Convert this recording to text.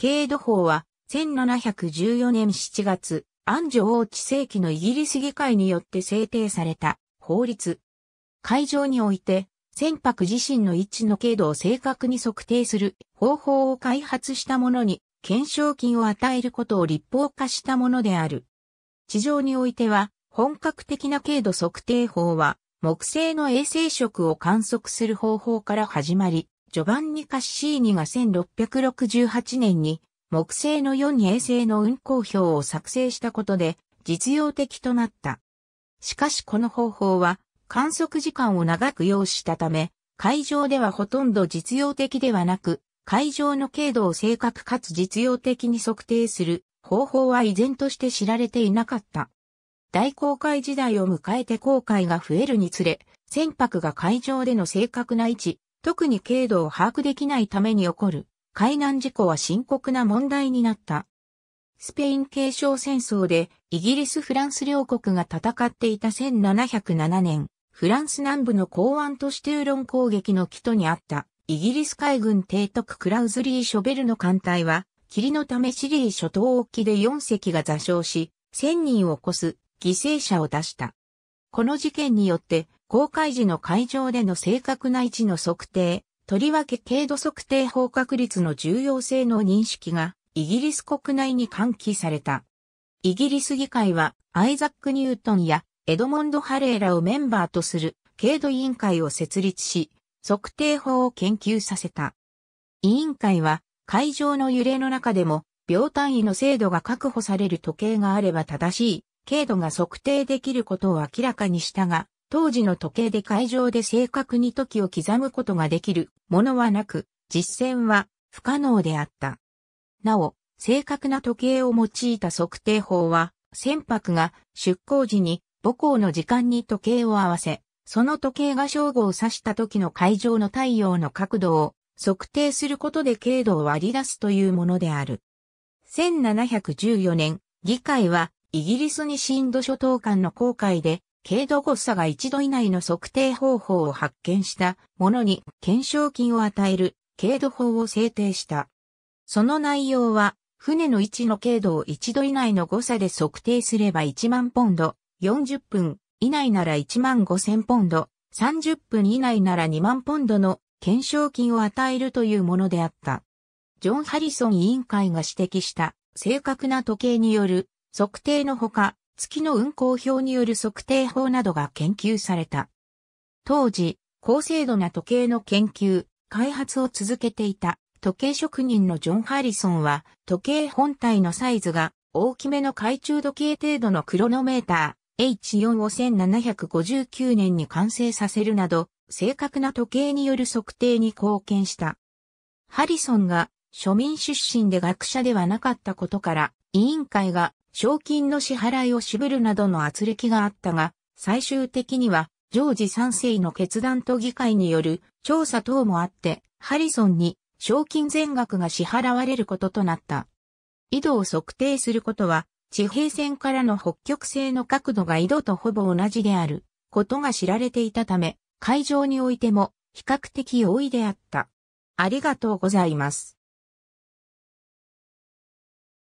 軽度法は、1714年7月、安城王治世紀のイギリス議会によって制定された法律。会場において、船舶自身の位置の経度を正確に測定する方法を開発したものに、懸賞金を与えることを立法化したものである。地上においては、本格的な経度測定法は、木星の衛星食を観測する方法から始まり、ジョバンニ・カッシーニが1668年に木星の4衛星の運行表を作成したことで実用的となった。しかしこの方法は観測時間を長く要したため、海上ではほとんど実用的ではなく、海上の経度を正確かつ実用的に測定する方法は依然として知られていなかった。大航海時代を迎えて航海が増えるにつれ、船舶が海上での正確な位置、特に経度を把握できないために起こる海難事故は深刻な問題になった。スペイン継承戦争でイギリス・フランス両国が戦っていた1707年、フランス南部の港湾都市テューロン攻撃の基礎にあったイギリス海軍提督クラウズリー・ショベルの艦隊は、霧のためシリー諸島沖で4隻が座礁し、1000人を超す犠牲者を出した。この事件によって公開時の会場での正確な位置の測定、とりわけ軽度測定法確率の重要性の認識がイギリス国内に喚起された。イギリス議会はアイザック・ニュートンやエドモンド・ハレーらをメンバーとする軽度委員会を設立し、測定法を研究させた。委員会は会場の揺れの中でも秒単位の精度が確保される時計があれば正しい、軽度が測定できることを明らかにしたが、当時の時計で会場で正確に時を刻むことができるものはなく、実践は不可能であった。なお、正確な時計を用いた測定法は、船舶が出港時に母港の時間に時計を合わせ、その時計が正午を指した時の海上の太陽の角度を測定することで経度を割り出すというものである。1714年、議会はイギリスにシンド諸島間の航海で軽度誤差が一度以内の測定方法を発見したものに検証金を与える軽度法を制定した。その内容は、船の位置の軽度を一度以内の誤差で測定すれば1万ポンド、40分以内なら1万5千ポンド、30分以内なら2万ポンドの検証金を与えるというものであった。ジョン・ハリソン委員会が指摘した正確な時計による測定のほか、月の運行表による測定法などが研究された。当時、高精度な時計の研究、開発を続けていた時計職人のジョン・ハリソンは、時計本体のサイズが大きめの懐中時計程度のクロノメーター H4 を1759年に完成させるなど、正確な時計による測定に貢献した。ハリソンが庶民出身で学者ではなかったことから、委員会が賞金の支払いを渋るなどの圧力があったが、最終的には、ジョージ3世の決断と議会による調査等もあって、ハリソンに賞金全額が支払われることとなった。緯度を測定することは、地平線からの北極星の角度が緯度とほぼ同じであることが知られていたため、会場においても比較的容易であった。ありがとうございます。